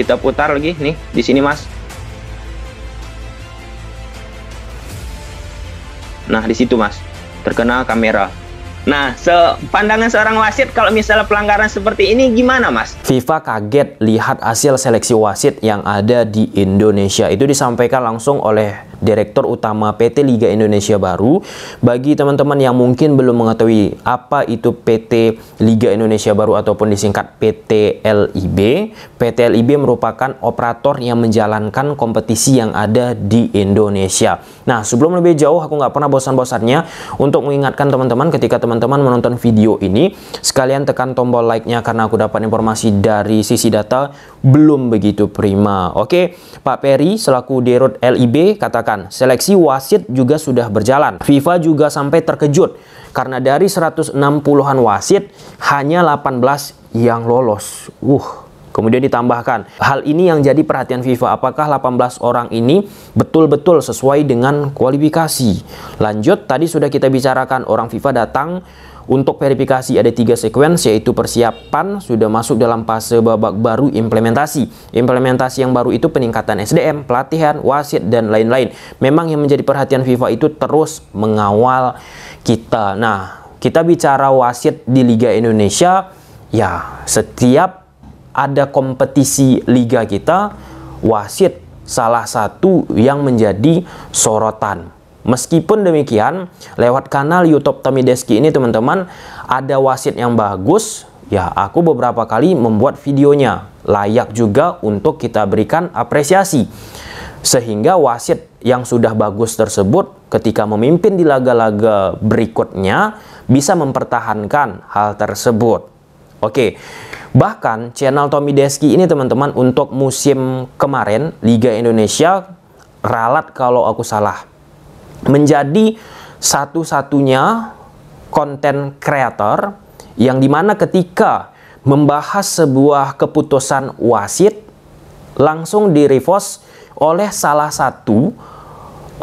kita putar lagi nih di sini mas nah di situ mas terkena kamera Nah, se pandangan seorang wasit kalau misalnya pelanggaran seperti ini gimana, Mas? FIFA kaget lihat hasil seleksi wasit yang ada di Indonesia. Itu disampaikan langsung oleh Direktur Utama PT Liga Indonesia Baru. Bagi teman-teman yang mungkin belum mengetahui apa itu PT Liga Indonesia Baru ataupun disingkat PT LIB, PT LIB merupakan operator yang menjalankan kompetisi yang ada di Indonesia. Nah, sebelum lebih jauh, aku nggak pernah bosan-bosannya untuk mengingatkan teman-teman ketika teman-teman menonton video ini, sekalian tekan tombol like-nya karena aku dapat informasi dari sisi data belum begitu prima. Oke, Pak Perry selaku Dirut LIB katakan seleksi wasit juga sudah berjalan. FIFA juga sampai terkejut karena dari 160-an wasit hanya 18 yang lolos. Uh, Kemudian ditambahkan, hal ini yang jadi perhatian FIFA, apakah 18 orang ini betul-betul sesuai dengan kualifikasi. Lanjut, tadi sudah kita bicarakan orang FIFA datang untuk verifikasi ada tiga sekuens yaitu persiapan sudah masuk dalam fase babak baru implementasi. Implementasi yang baru itu peningkatan SDM, pelatihan, wasit dan lain-lain. Memang yang menjadi perhatian FIFA itu terus mengawal kita. Nah, kita bicara wasit di Liga Indonesia ya setiap ada kompetisi liga kita wasit salah satu yang menjadi sorotan Meskipun demikian, lewat kanal YouTube Tommy Deski ini teman-teman, ada wasit yang bagus, ya aku beberapa kali membuat videonya. Layak juga untuk kita berikan apresiasi. Sehingga wasit yang sudah bagus tersebut ketika memimpin di laga-laga berikutnya bisa mempertahankan hal tersebut. Oke, bahkan channel Tommy Deski ini teman-teman untuk musim kemarin Liga Indonesia ralat kalau aku salah menjadi satu-satunya konten kreator yang dimana ketika membahas sebuah keputusan wasit langsung direpost oleh salah satu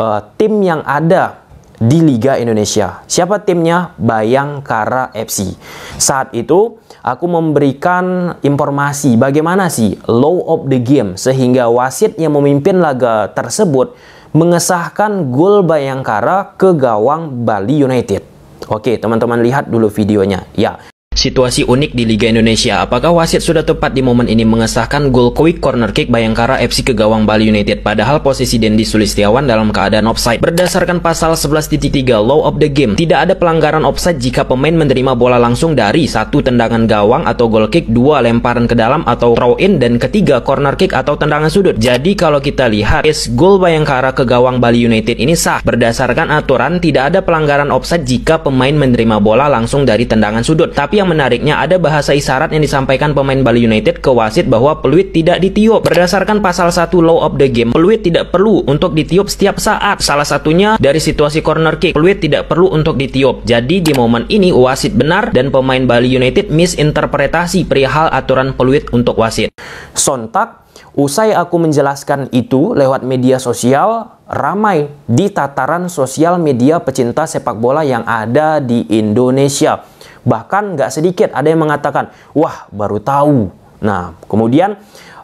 uh, tim yang ada di Liga Indonesia. Siapa timnya? Bayangkara FC. Saat itu aku memberikan informasi bagaimana sih low of the game sehingga wasit yang memimpin laga tersebut mengesahkan gol Bayangkara ke gawang Bali United. Oke, teman-teman lihat dulu videonya. Ya. Situasi unik di Liga Indonesia, apakah wasit sudah tepat di momen ini mengesahkan gol quick corner kick Bayangkara FC ke gawang Bali United padahal posisi Dendi Sulistiawan dalam keadaan offside. Berdasarkan pasal 11.3 Law of the Game, tidak ada pelanggaran offside jika pemain menerima bola langsung dari satu tendangan gawang atau gol kick, dua lemparan ke dalam atau throw in, dan ketiga corner kick atau tendangan sudut. Jadi kalau kita lihat, is gol Bayangkara ke gawang Bali United ini sah. Berdasarkan aturan, tidak ada pelanggaran offside jika pemain menerima bola langsung dari tendangan sudut. Tapi yang yang menariknya ada bahasa isyarat yang disampaikan pemain Bali United ke wasit bahwa peluit tidak ditiup. Berdasarkan pasal 1 Law of the Game, peluit tidak perlu untuk ditiup setiap saat. Salah satunya dari situasi corner kick, peluit tidak perlu untuk ditiup. Jadi di momen ini wasit benar dan pemain Bali United misinterpretasi perihal aturan peluit untuk wasit. Sontak, usai aku menjelaskan itu lewat media sosial, ramai di tataran sosial media pecinta sepak bola yang ada di Indonesia. Bahkan nggak sedikit ada yang mengatakan, wah baru tahu. Nah, kemudian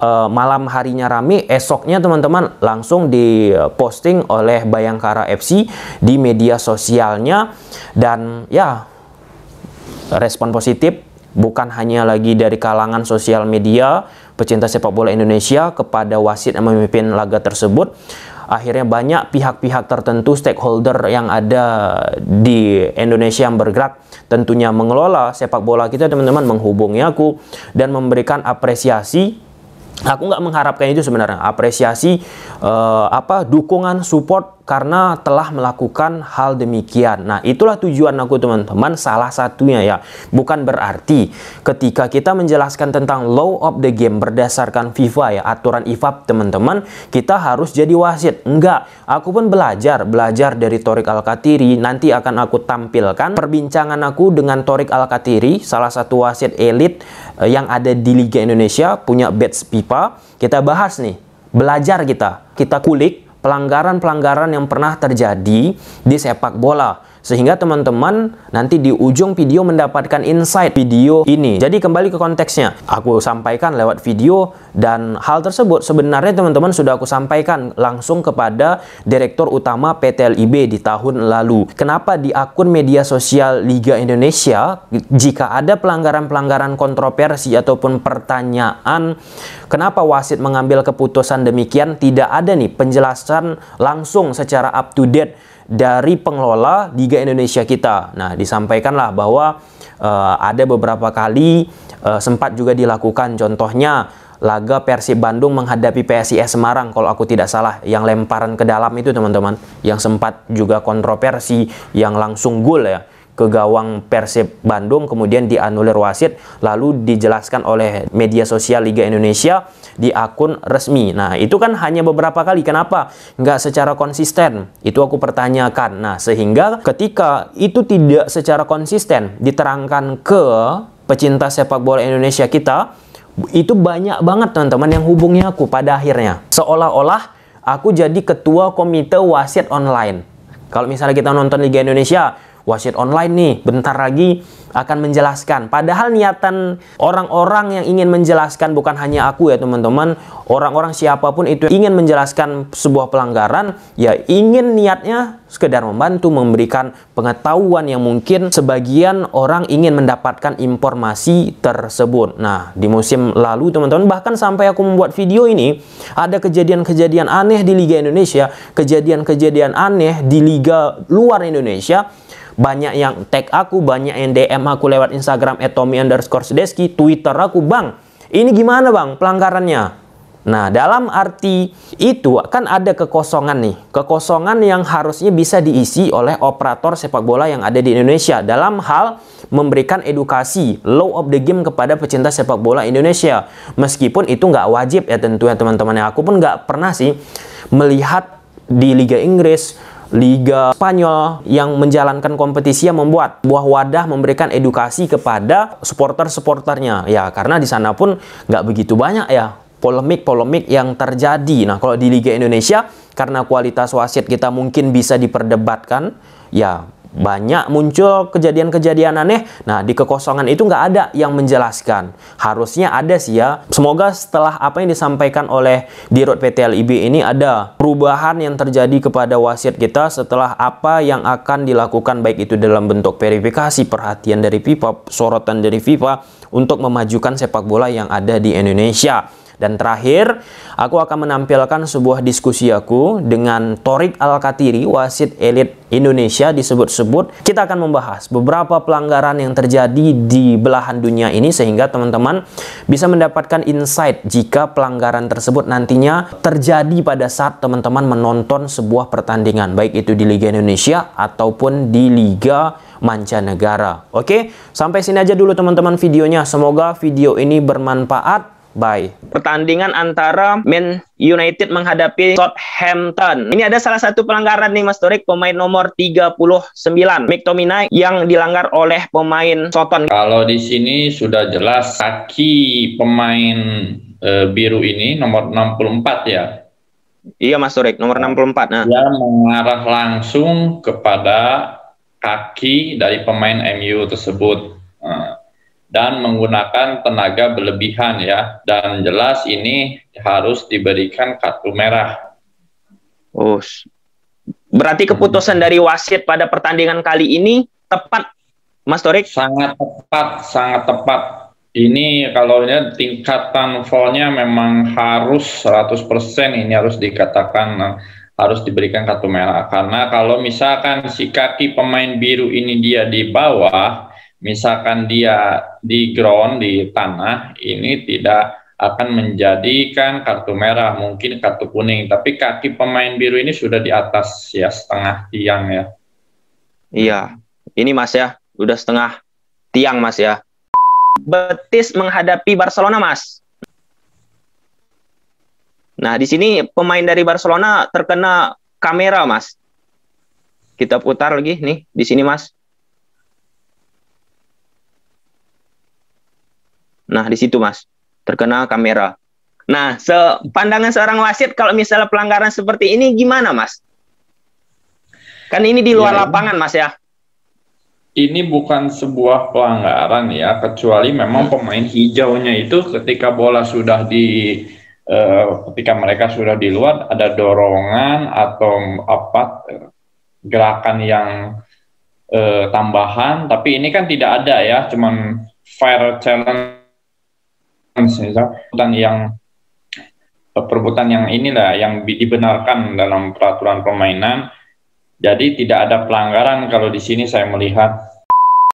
uh, malam harinya rame, esoknya teman-teman langsung diposting oleh Bayangkara FC di media sosialnya dan ya respon positif bukan hanya lagi dari kalangan sosial media pecinta sepak bola Indonesia kepada wasit yang memimpin laga tersebut akhirnya banyak pihak-pihak tertentu stakeholder yang ada di Indonesia yang bergerak tentunya mengelola sepak bola kita teman-teman menghubungi aku dan memberikan apresiasi aku nggak mengharapkan itu sebenarnya apresiasi uh, apa dukungan support karena telah melakukan hal demikian. Nah, itulah tujuan aku teman-teman, salah satunya ya. Bukan berarti ketika kita menjelaskan tentang law of the game berdasarkan FIFA ya, aturan IFAB teman-teman, kita harus jadi wasit. Enggak, aku pun belajar, belajar dari Torik Al-Katiri, nanti akan aku tampilkan perbincangan aku dengan Torik Al-Katiri, salah satu wasit elit eh, yang ada di Liga Indonesia, punya bets FIFA. Kita bahas nih, belajar kita, kita kulik pelanggaran-pelanggaran yang pernah terjadi di sepak bola sehingga teman-teman nanti di ujung video mendapatkan insight video ini. Jadi kembali ke konteksnya. Aku sampaikan lewat video dan hal tersebut sebenarnya teman-teman sudah aku sampaikan langsung kepada Direktur Utama PT LIB di tahun lalu. Kenapa di akun media sosial Liga Indonesia jika ada pelanggaran-pelanggaran kontroversi ataupun pertanyaan kenapa wasit mengambil keputusan demikian tidak ada nih penjelasan langsung secara up to date dari pengelola Liga Indonesia kita. Nah, disampaikanlah bahwa uh, ada beberapa kali uh, sempat juga dilakukan contohnya laga Persib Bandung menghadapi PSIS Semarang kalau aku tidak salah yang lemparan ke dalam itu teman-teman yang sempat juga kontroversi yang langsung gol ya ke gawang Persib Bandung kemudian dianulir wasit lalu dijelaskan oleh media sosial Liga Indonesia di akun resmi. Nah itu kan hanya beberapa kali kenapa nggak secara konsisten itu aku pertanyakan. Nah sehingga ketika itu tidak secara konsisten diterangkan ke pecinta sepak bola Indonesia kita itu banyak banget teman-teman yang hubungi aku pada akhirnya. Seolah-olah aku jadi ketua komite wasit online. Kalau misalnya kita nonton Liga Indonesia, wasit online nih bentar lagi akan menjelaskan. Padahal niatan orang-orang yang ingin menjelaskan bukan hanya aku ya teman-teman, orang-orang siapapun itu ingin menjelaskan sebuah pelanggaran ya ingin niatnya sekedar membantu memberikan pengetahuan yang mungkin sebagian orang ingin mendapatkan informasi tersebut. Nah, di musim lalu teman-teman bahkan sampai aku membuat video ini ada kejadian-kejadian aneh di Liga Indonesia, kejadian-kejadian aneh di liga luar Indonesia. Banyak yang tag aku, banyak yang DM aku lewat Instagram @tommy_sedeski, Twitter aku, "Bang, ini gimana, Bang? Pelanggarannya?" Nah, dalam arti itu kan ada kekosongan nih. Kekosongan yang harusnya bisa diisi oleh operator sepak bola yang ada di Indonesia dalam hal memberikan edukasi low of the game kepada pecinta sepak bola Indonesia. Meskipun itu nggak wajib ya tentunya ya teman-teman. Aku pun nggak pernah sih melihat di Liga Inggris Liga Spanyol yang menjalankan kompetisi yang membuat buah wadah memberikan edukasi kepada supporter-supporternya ya karena di sana pun nggak begitu banyak ya polemik-polemik yang terjadi. Nah, kalau di Liga Indonesia karena kualitas wasit kita mungkin bisa diperdebatkan, ya banyak muncul kejadian-kejadian aneh. Nah, di kekosongan itu nggak ada yang menjelaskan. Harusnya ada sih ya. Semoga setelah apa yang disampaikan oleh Dirut PT LIB ini ada perubahan yang terjadi kepada wasit kita setelah apa yang akan dilakukan baik itu dalam bentuk verifikasi perhatian dari FIFA, sorotan dari FIFA untuk memajukan sepak bola yang ada di Indonesia. Dan terakhir, aku akan menampilkan sebuah diskusi aku dengan Torik Al-Katiri, wasit elit Indonesia disebut-sebut. Kita akan membahas beberapa pelanggaran yang terjadi di belahan dunia ini sehingga teman-teman bisa mendapatkan insight jika pelanggaran tersebut nantinya terjadi pada saat teman-teman menonton sebuah pertandingan, baik itu di Liga Indonesia ataupun di Liga mancanegara. Oke, sampai sini aja dulu teman-teman videonya. Semoga video ini bermanfaat bye. Pertandingan antara Man United menghadapi Southampton. Ini ada salah satu pelanggaran nih Mas Torik, pemain nomor 39, McTominay yang dilanggar oleh pemain Soton. Kalau di sini sudah jelas kaki pemain e, biru ini nomor 64 ya. Iya Mas Torik, nomor 64. Nah. Dia mengarah langsung kepada kaki dari pemain MU tersebut. Nah, dan menggunakan tenaga berlebihan ya dan jelas ini harus diberikan kartu merah. Oh. Berarti keputusan dari wasit pada pertandingan kali ini tepat Mas Torik? Sangat tepat, sangat tepat ini kalau tingkatan foulnya memang harus 100% ini harus dikatakan eh, harus diberikan kartu merah karena kalau misalkan si kaki pemain biru ini dia di bawah misalkan dia di ground di tanah ini tidak akan menjadikan kartu merah mungkin kartu kuning tapi kaki pemain biru ini sudah di atas ya setengah tiang ya iya ini mas ya udah setengah tiang mas ya Betis menghadapi Barcelona mas nah di sini pemain dari Barcelona terkena kamera mas kita putar lagi nih di sini mas Nah, di situ Mas, terkena kamera. Nah, se pandangan seorang wasit kalau misalnya pelanggaran seperti ini gimana, Mas? Kan ini di luar ya, lapangan, Mas ya. Ini bukan sebuah pelanggaran ya, kecuali memang hmm. pemain hijaunya itu ketika bola sudah di eh, ketika mereka sudah di luar ada dorongan atau apa gerakan yang eh, tambahan, tapi ini kan tidak ada ya, cuman fair challenge misal perbuatan yang perbuatan yang inilah yang dibenarkan dalam peraturan permainan. Jadi tidak ada pelanggaran kalau di sini saya melihat